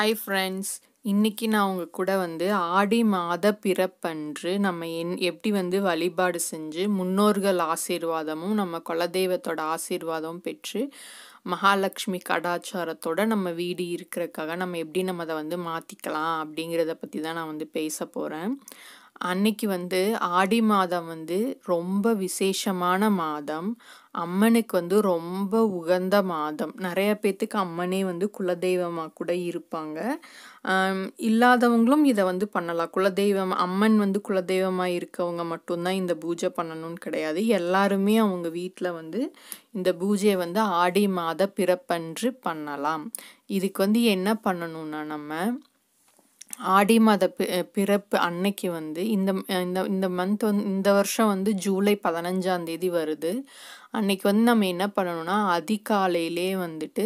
Hi friends, இன்னைக்கு நான் உங்க கூட வந்து ஆடி மாத பிறப்பன்று நம்ம என் எப்படி வந்து வழிபாடு செஞ்சு முன்னோர்கள் ஆசீர்வாதமும் நம்ம குலதெய்வத்தோட ஆசீர்வாதமும் பெற்று மகாலட்சுமி கடாச்சாரத்தோட நம்ம வீடு இருக்கிறக்காக நம்ம எப்படி நம்ம அதை வந்து மாற்றிக்கலாம் அப்படிங்கிறத பற்றி தான் நான் வந்து பேச போகிறேன் அன்னைக்கு வந்து ஆடி மாதம் வந்து ரொம்ப விசேஷமான மாதம் அம்மனுக்கு வந்து ரொம்ப உகந்த மாதம் நிறைய பேர்த்துக்கு அம்மனே வந்து குலதெய்வமாக கூட இருப்பாங்க இல்லாதவங்களும் இதை வந்து பண்ணலாம் குலதெய்வம் அம்மன் வந்து குலதெய்வமாக இருக்கவங்க மட்டும்தான் இந்த பூஜை பண்ணணும்னு கிடையாது எல்லாருமே அவங்க வீட்டில் வந்து இந்த பூஜையை வந்து ஆடி மாத பிறப்பன்று பண்ணலாம் இதுக்கு வந்து என்ன பண்ணணும்னா நம்ம ஆடி மாத பிறப்பு அன்னைக்கு வந்து இந்த இந்த இந்த மந்த் வந்து இந்த வருஷம் வந்து ஜூலை பதினஞ்சாம் தேதி வருது அன்னைக்கு வந்து நம்ம என்ன பண்ணணும்னா அதிகாலையிலே வந்துட்டு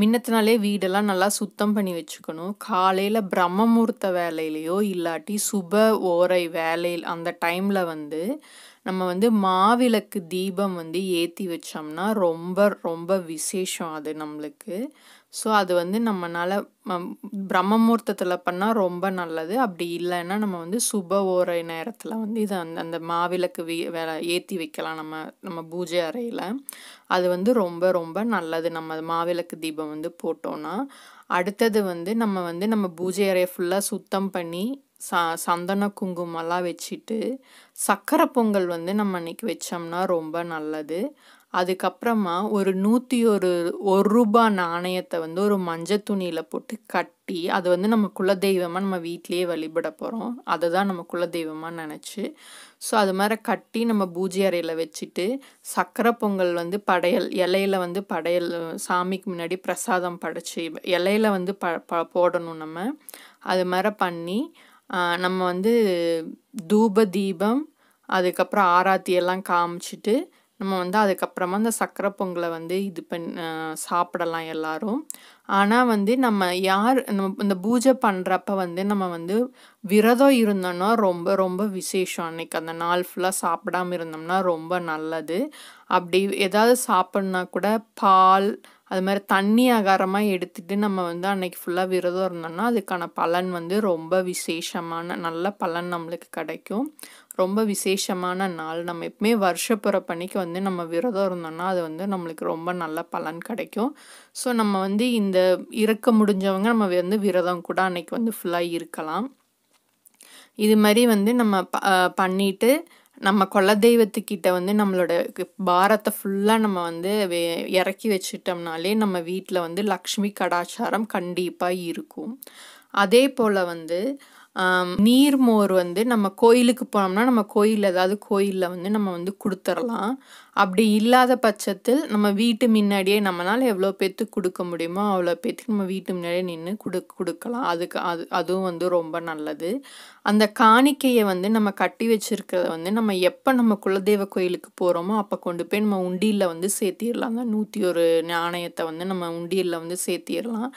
முன்னத்தினாலே வீடெல்லாம் நல்லா சுத்தம் பண்ணி வச்சுக்கணும் காலையில் பிரம்ம முகூர்த்த வேலையிலையோ இல்லாட்டி சுப ஓரை வேலையில் அந்த டைமில் வந்து நம்ம வந்து மாவிளக்கு தீபம் வந்து ஏற்றி வச்சோம்னா ரொம்ப ரொம்ப விசேஷம் அது நம்மளுக்கு ஸோ அது வந்து நம்மளால் பிரம்ம முகூர்த்தத்தில் பண்ணால் ரொம்ப நல்லது அப்படி இல்லைன்னா நம்ம வந்து சுப ஓரை நேரத்தில் வந்து இதை அந்த அந்த மாவிளக்கு வி ஏற்றி வைக்கலாம் நம்ம நம்ம பூஜை அறையில் அது வந்து ரொம்ப ரொம்ப நல்லது நம்ம மாவிளக்கு தீபம் வந்து போட்டோன்னா அடுத்தது வந்து நம்ம வந்து நம்ம பூஜை அறையை ஃபுல்லாக சுத்தம் பண்ணி ச சந்தன குங்குமம்லாம் வச்சுட்டு சக்கரை பொங்கல் வந்து நம்ம அன்றைக்கி வச்சோம்னா ரொம்ப நல்லது அதுக்கப்புறமா ஒரு நூற்றி ஒரு ஒரு ரூபா நாணயத்தை வந்து ஒரு மஞ்சள் துணியில் போட்டு கட்டி அது வந்து நம்ம குலதெய்வமாக நம்ம வீட்டிலேயே வழிபட போகிறோம் அதை தான் நம்ம குலதெய்வமாக நினச்சி ஸோ அது மாதிரி கட்டி நம்ம பூஜை அறையில் வச்சுட்டு சக்கரை பொங்கல் வந்து படையல் இலையில வந்து படையல் சாமிக்கு முன்னாடி பிரசாதம் படைச்சி இலையில வந்து ப போடணும் நம்ம அது மாதிரி பண்ணி நம்ம வந்து தூப தீபம் அதுக்கப்புறம் ஆராத்தி எல்லாம் காமிச்சிட்டு நம்ம வந்து அதுக்கப்புறமா அந்த சக்கரை பொங்கலை வந்து இது பண் சாப்பிடலாம் எல்லாரும் ஆனால் வந்து நம்ம யார் நம்ம இந்த பூஜை பண்ணுறப்ப வந்து நம்ம வந்து விரதம் இருந்தோம்னா ரொம்ப ரொம்ப விசேஷம் அன்றைக்கி அந்த நாள் ஃபுல்லாக சாப்பிடாமல் இருந்தோம்னா ரொம்ப நல்லது அப்படி ஏதாவது சாப்பிட்னா கூட பால் அது மாதிரி தண்ணி ஆகாரமாக எடுத்துகிட்டு நம்ம வந்து அன்னைக்கு ஃபுல்லாக விரதம் இருந்தோம்னா அதுக்கான பலன் வந்து ரொம்ப விசேஷமான நல்ல பலன் நம்மளுக்கு கிடைக்கும் ரொம்ப விசேஷமான நாள் நம்ம எப்பவுமே பணிக்கு வந்து நம்ம விரதம் இருந்தோம்னா அது வந்து நம்மளுக்கு ரொம்ப நல்ல பலன் கிடைக்கும் ஸோ நம்ம வந்து இந்த இறக்க முடிஞ்சவங்க நம்ம வந்து விரதம் கூட அன்னைக்கு வந்து ஃபுல்லாக இருக்கலாம் இது மாதிரி வந்து நம்ம ப பண்ணிட்டு நம்ம தெய்வத்துக்கிட்ட வந்து நம்மளோட பாரத்தை ஃபுல்லாக நம்ம வந்து இறக்கி வச்சிட்டோம்னாலே நம்ம வீட்டில் வந்து லக்ஷ்மி கடாச்சாரம் கண்டிப்பாக இருக்கும் அதே போல் வந்து நீர்மோர் வந்து நம்ம கோயிலுக்கு போனோம்னா நம்ம கோயில் ஏதாவது கோயிலில் வந்து நம்ம வந்து கொடுத்துடலாம் அப்படி இல்லாத பட்சத்தில் நம்ம வீட்டு முன்னாடியே நம்மளால் எவ்வளோ பேர்த்துக்கு கொடுக்க முடியுமோ அவ்வளோ பேத்துக்கு நம்ம வீட்டு முன்னாடியே நின்று கொடு கொடுக்கலாம் அதுக்கு அது அதுவும் வந்து ரொம்ப நல்லது அந்த காணிக்கையை வந்து நம்ம கட்டி வச்சுருக்கிறத வந்து நம்ம எப்போ நம்ம குலதெய்வ கோயிலுக்கு போகிறோமோ அப்போ கொண்டு போய் நம்ம உண்டியில் வந்து சேர்த்திடலாம் அந்த நூற்றி ஒரு நாணயத்தை வந்து நம்ம உண்டியில் வந்து சேர்த்திடலாம்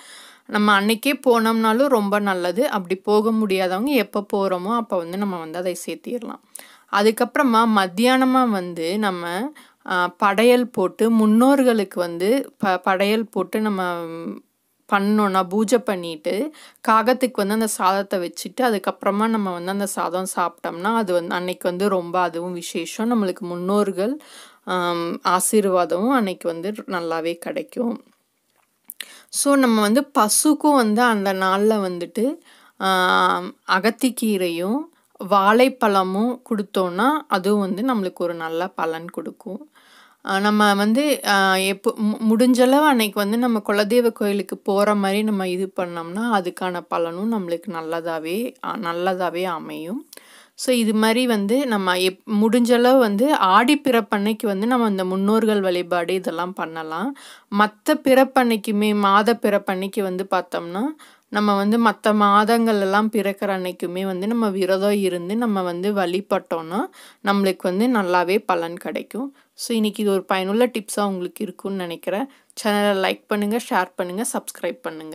நம்ம அன்னைக்கே போனோம்னாலும் ரொம்ப நல்லது அப்படி போக முடியாதவங்க எப்போ போகிறோமோ அப்போ வந்து நம்ம வந்து அதை சேர்த்திடலாம் அதுக்கப்புறமா மத்தியானமாக வந்து நம்ம படையல் போட்டு முன்னோர்களுக்கு வந்து ப படையல் போட்டு நம்ம பண்ணோன்னா பூஜை பண்ணிவிட்டு காகத்துக்கு வந்து அந்த சாதத்தை வச்சுட்டு அதுக்கப்புறமா நம்ம வந்து அந்த சாதம் சாப்பிட்டோம்னா அது வந்து அன்னைக்கு வந்து ரொம்ப அதுவும் விசேஷம் நம்மளுக்கு முன்னோர்கள் ஆசீர்வாதமும் அன்னைக்கு வந்து நல்லாவே கிடைக்கும் ஸோ நம்ம வந்து பசுக்கும் வந்து அந்த நாளில் வந்துட்டு அகத்திக்கீரையும் வாழைப்பழமும் கொடுத்தோன்னா அதுவும் வந்து நம்மளுக்கு ஒரு நல்ல பலன் கொடுக்கும் நம்ம வந்து எப்போ மு முடிஞ்சளவு அன்னைக்கு வந்து நம்ம குலதெய்வ கோயிலுக்கு போகிற மாதிரி நம்ம இது பண்ணோம்னா அதுக்கான பலனும் நம்மளுக்கு நல்லதாகவே நல்லதாகவே அமையும் ஸோ இது மாதிரி வந்து நம்ம எப் முடிஞ்சளவு வந்து ஆடி பிறப்பன்னைக்கு வந்து நம்ம இந்த முன்னோர்கள் வழிபாடு இதெல்லாம் பண்ணலாம் மற்ற பிறப்பன்னைக்குமே மாத பிறப்பன்னைக்கு வந்து பார்த்தோம்னா நம்ம வந்து மற்ற மாதங்கள் எல்லாம் பிறக்கிற அன்னைக்குமே வந்து நம்ம விரதம் இருந்து நம்ம வந்து வழிபட்டோன்னா நம்மளுக்கு வந்து நல்லாவே பலன் கிடைக்கும் ஸோ இன்றைக்கி இது ஒரு பயனுள்ள டிப்ஸாக உங்களுக்கு இருக்குன்னு நினைக்கிறேன் சேனலை லைக் பண்ணுங்கள் ஷேர் பண்ணுங்கள் சப்ஸ்கிரைப் பண்ணுங்கள்